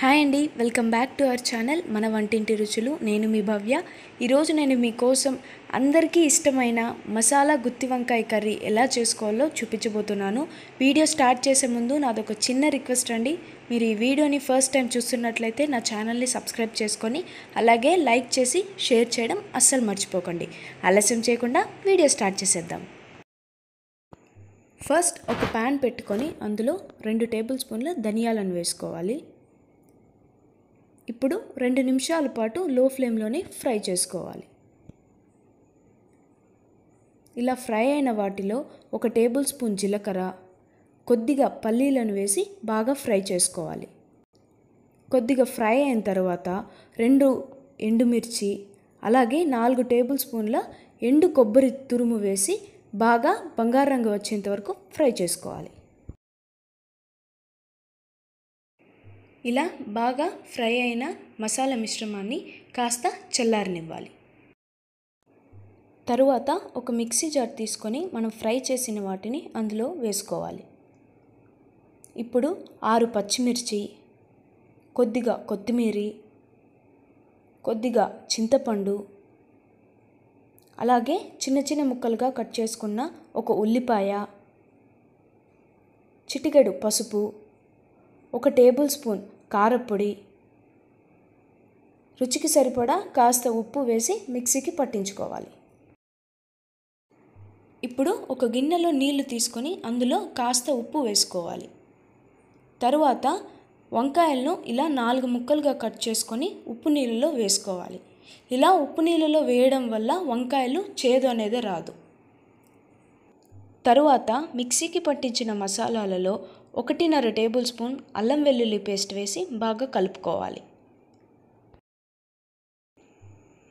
hi అండి welcome back to our channel మన వంటింటి రుచులు నేను మీ భవ్య ఈరోజు నేను మీకోసం అందరికీ ఇష్టమైన మసాలా గుత్తి వంకాయ కర్రీ ఎలా చేసుకోవాలో చూపించబోతున్నాను వీడియో స్టార్ట్ చేసే ముందు నాదొక చిన్న రిక్వెస్ట్ అండి మీరు ఈ వీడియోని ఫస్ట్ టైం చూస్తున్నట్లయితే నా ఛానల్ని సబ్స్క్రైబ్ చేసుకొని అలాగే లైక్ చేసి షేర్ చేయడం అస్సలు మర్చిపోకండి ఆలస్యం చేయకుండా వీడియో స్టార్ట్ చేసేద్దాం ఫస్ట్ ఒక ప్యాన్ పెట్టుకొని అందులో రెండు టేబుల్ స్పూన్ల ధనియాలను వేసుకోవాలి ఇప్పుడు రెండు నిమిషాల పాటు లో ఫ్లేమ్లోనే ఫ్రై చేసుకోవాలి ఇలా ఫ్రై అయిన వాటిలో ఒక టేబుల్ స్పూన్ జీలకర్ర కొద్దిగా పల్లీలను వేసి బాగా ఫ్రై చేసుకోవాలి కొద్దిగా ఫ్రై అయిన తర్వాత రెండు ఎండుమిర్చి అలాగే నాలుగు టేబుల్ స్పూన్ల ఎండు కొబ్బరి తురుము వేసి బాగా బంగారు రంగు వచ్చేంత వరకు ఫ్రై చేసుకోవాలి ఇలా బాగా ఫ్రై అయిన మసాలా మిశ్రమాన్ని కాస్త చల్లారనివ్వాలి తరువాత ఒక మిక్సీ జార్ తీసుకొని మనం ఫ్రై చేసిన వాటిని అందులో వేసుకోవాలి ఇప్పుడు ఆరు పచ్చిమిర్చి కొద్దిగా కొత్తిమీరి కొద్దిగా చింతపండు అలాగే చిన్న చిన్న ముక్కలుగా కట్ చేసుకున్న ఒక ఉల్లిపాయ చిటికెడు పసుపు ఒక టేబుల్ స్పూన్ కారపొడి రుచికి సరిపడా కాస్త ఉప్పు వేసి మిక్సీకి పట్టించుకోవాలి ఇప్పుడు ఒక గిన్నెలో నీళ్లు తీసుకొని అందులో కాస్త ఉప్పు వేసుకోవాలి తరువాత వంకాయలను ఇలా నాలుగు ముక్కలుగా కట్ చేసుకొని ఉప్పు నీళ్ళలో వేసుకోవాలి ఇలా ఉప్పు నీళ్ళలో వేయడం వల్ల వంకాయలు చేదు అనేది రాదు తరువాత మిక్సీకి పట్టించిన మసాలాలలో ఒకటిన్నర టేబుల్ స్పూన్ అల్లం వెల్లుల్లి పేస్ట్ వేసి బాగా కలుపుకోవాలి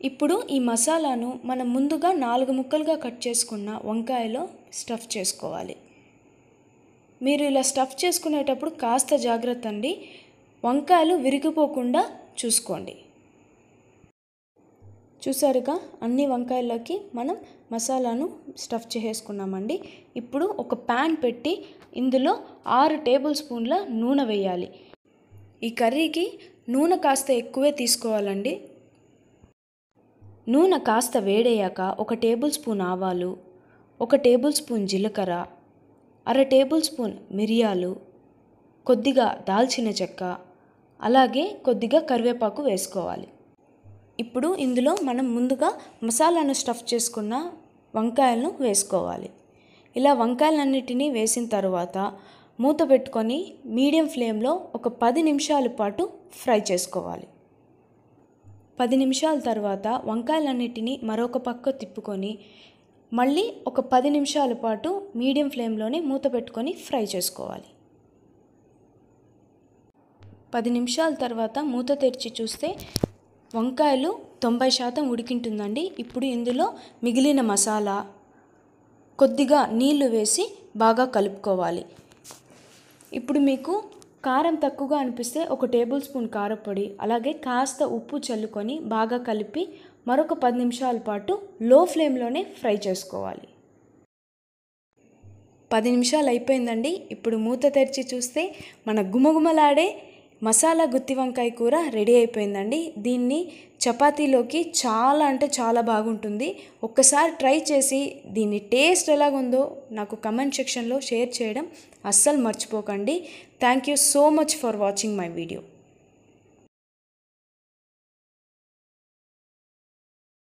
ఇప్పుడు ఈ మసాలాను మనం ముందుగా నాలుగు ముక్కలుగా కట్ చేసుకున్న వంకాయలో స్టఫ్ చేసుకోవాలి మీరు ఇలా స్టఫ్ చేసుకునేటప్పుడు కాస్త జాగ్రత్త అండి వంకాయలు విరిగిపోకుండా చూసుకోండి చూసారుగా అన్ని వంకాయలకి మనం మసాలాను స్టఫ్ చేసుకున్నామండి ఇప్పుడు ఒక ప్యాన్ పెట్టి ఇందులో ఆరు టేబుల్ స్పూన్ల నూనె వేయాలి ఈ కర్రీకి నూనె కాస్త ఎక్కువే తీసుకోవాలండి నూనె కాస్త వేడయ్యాక ఒక టేబుల్ స్పూన్ ఆవాలు ఒక టేబుల్ స్పూన్ జీలకర్ర అర టేబుల్ స్పూన్ మిరియాలు కొద్దిగా దాల్చిన చెక్క అలాగే కొద్దిగా కరివేపాకు వేసుకోవాలి ఇప్పుడు ఇందులో మనం ముందుగా మసాలాను స్టఫ్ చేసుకున్న వంకాయలను వేసుకోవాలి ఇలా వంకాయలన్నిటినీ వేసిన తర్వాత మూత పెట్టుకొని మీడియం ఫ్లేమ్లో ఒక పది నిమిషాల పాటు ఫ్రై చేసుకోవాలి పది నిమిషాల తర్వాత వంకాయలన్నిటినీ మరొక పక్క తిప్పుకొని మళ్ళీ ఒక పది నిమిషాల పాటు మీడియం ఫ్లేమ్లోనే మూత పెట్టుకొని ఫ్రై చేసుకోవాలి పది నిమిషాల తర్వాత మూత తెరిచి చూస్తే వంకాయలు తొంభై శాతం ఉడికింటుందండి ఇప్పుడు ఇందులో మిగిలిన మసాలా కొద్దిగా నీళ్లు వేసి బాగా కలుపుకోవాలి ఇప్పుడు మీకు కారం తక్కువగా అనిపిస్తే ఒక టేబుల్ స్పూన్ కారపొడి అలాగే కాస్త ఉప్పు చల్లుకొని బాగా కలిపి మరొక పది నిమిషాల పాటు లో ఫ్లేమ్లోనే ఫ్రై చేసుకోవాలి పది నిమిషాలు అయిపోయిందండి ఇప్పుడు మూత తెరిచి చూస్తే మన గుమగుమలాడే మసాలా గుత్తి వంకాయ కూర రెడీ అయిపోయిందండి దీన్ని చపాతీలోకి చాలా అంటే చాలా బాగుంటుంది ఒక్కసారి ట్రై చేసి దీన్ని టేస్ట్ ఎలాగుందో నాకు కమెంట్ సెక్షన్లో షేర్ చేయడం అస్సలు మర్చిపోకండి thank you so much for watching my video